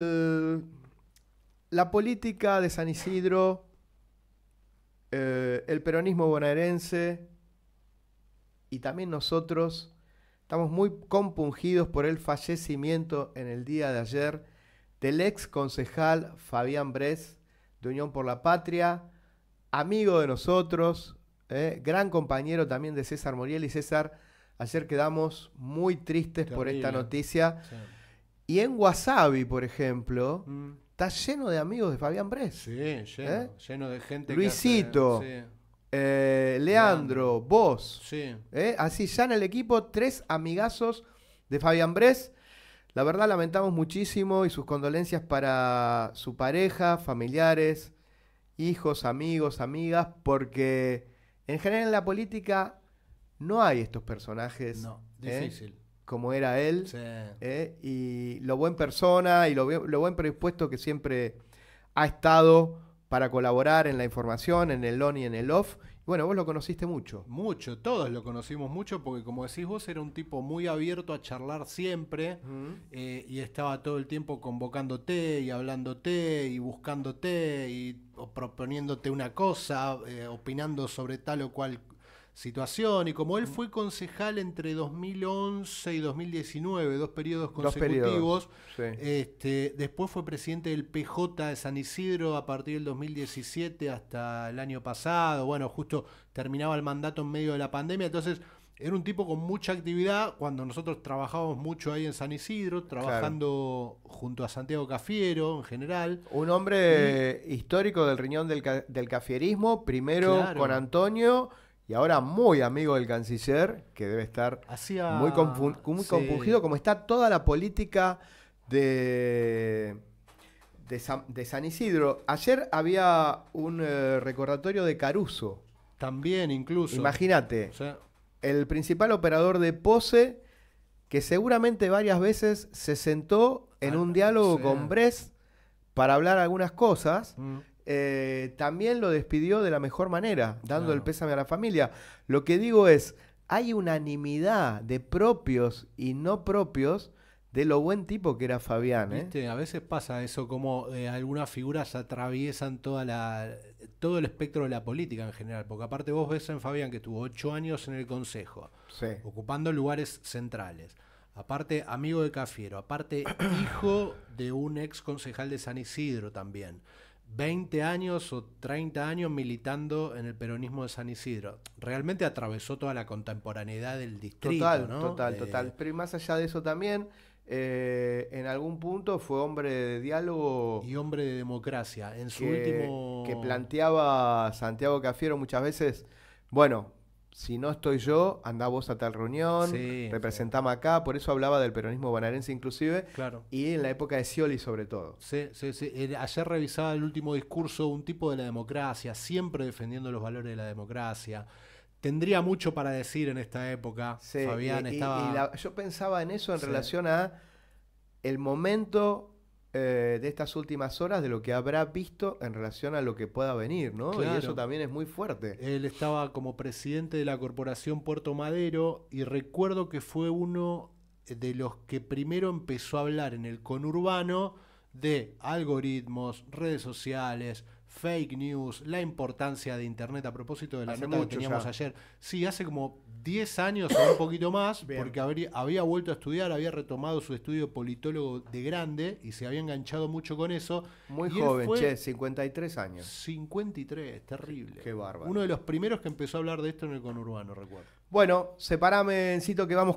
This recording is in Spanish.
Eh, la política de San Isidro, eh, el peronismo bonaerense y también nosotros estamos muy compungidos por el fallecimiento en el día de ayer del ex concejal Fabián Bres de Unión por la Patria, amigo de nosotros, eh, gran compañero también de César Moriel y César, ayer quedamos muy tristes por esta noticia. Y en Wasabi, por ejemplo, mm. está lleno de amigos de Fabián Bres. Sí, lleno, ¿eh? lleno de gente. Luisito, que eh, Leandro, vos. Sí. ¿eh? Así ya en el equipo, tres amigazos de Fabián Bres. La verdad lamentamos muchísimo y sus condolencias para su pareja, familiares, hijos, amigos, amigas, porque en general en la política no hay estos personajes. No, difícil como era él, eh, y lo buen persona y lo, buen predispuesto que siempre ha estado para colaborar en la información, en el on y en el off. Bueno, vos lo conociste mucho. Mucho, todos lo conocimos mucho porque como decís vos era un tipo muy abierto a charlar siempre eh, y estaba todo el tiempo convocándote y hablándote y buscándote y proponiéndote una cosa, eh, opinando sobre tal o cual situación. Y como él mm. fue concejal entre 2011 y 2019, dos periodos consecutivos, este, después fue presidente del PJ de San Isidro a partir del 2017 hasta el año pasado. Bueno, justo terminaba el mandato en medio de la pandemia, entonces era un tipo con mucha actividad cuando nosotros trabajábamos mucho ahí en San Isidro, trabajando junto a Santiago Cafiero en general. Un hombre histórico del riñón del, cafierismo, primero con Antonio y ahora muy amigo del canciller, que debe estar muy, confundido, como está toda la política de, de, San, Isidro. Ayer había un eh, recordatorio de Caruso. También, incluso. Imagínate, el principal operador de Pose, que seguramente varias veces se sentó en ah, un diálogo con Bres para hablar algunas cosas. Mm. Eh, también lo despidió de la mejor manera, dando el pésame a la familia. Lo que digo es, hay unanimidad de propios y no propios de lo buen tipo que era Fabián. ¿eh? A veces pasa eso, como eh, algunas figuras atraviesan toda la, todo el espectro de la política en general, porque aparte vos ves en Fabián que tuvo ocho años en el Consejo, ocupando lugares centrales, aparte amigo de Cafiero, aparte hijo de un ex concejal de San Isidro también. 20 años o 30 años militando en el peronismo de San Isidro. Realmente atravesó toda la contemporaneidad del distrito. Total, ¿no? total, total. Pero y más allá de eso también, eh, en algún punto fue hombre de diálogo. Y hombre de democracia. En su último. Que planteaba Santiago Cafiero muchas veces. Bueno, si no estoy yo, andá vos a tal reunión, representamos representame acá, por eso hablaba del peronismo banarense inclusive, y en la época de Scioli sobre todo. ayer revisaba el último discurso, un tipo de la democracia, siempre defendiendo los valores de la democracia. Tendría mucho para decir en esta época, Fabián estaba... yo pensaba en eso en relación a el momento eh, de estas últimas horas de lo que habrá visto en relación a lo que pueda venir, ¿no? Y eso también es muy fuerte. Él estaba como presidente de la corporación Puerto Madero y recuerdo que fue uno de los que primero empezó a hablar en el conurbano de algoritmos, redes sociales, fake news, la importancia de Internet a propósito de la que teníamos ayer. Sí, hace como 10 años o un poquito más, porque había vuelto a estudiar, había retomado su estudio politólogo de grande y se había enganchado mucho con eso. Muy joven, che, 53 años. 53, terrible. Qué bárbaro. Uno de los primeros que empezó a hablar de esto en el conurbano, recuerdo. Bueno, encito que vamos con...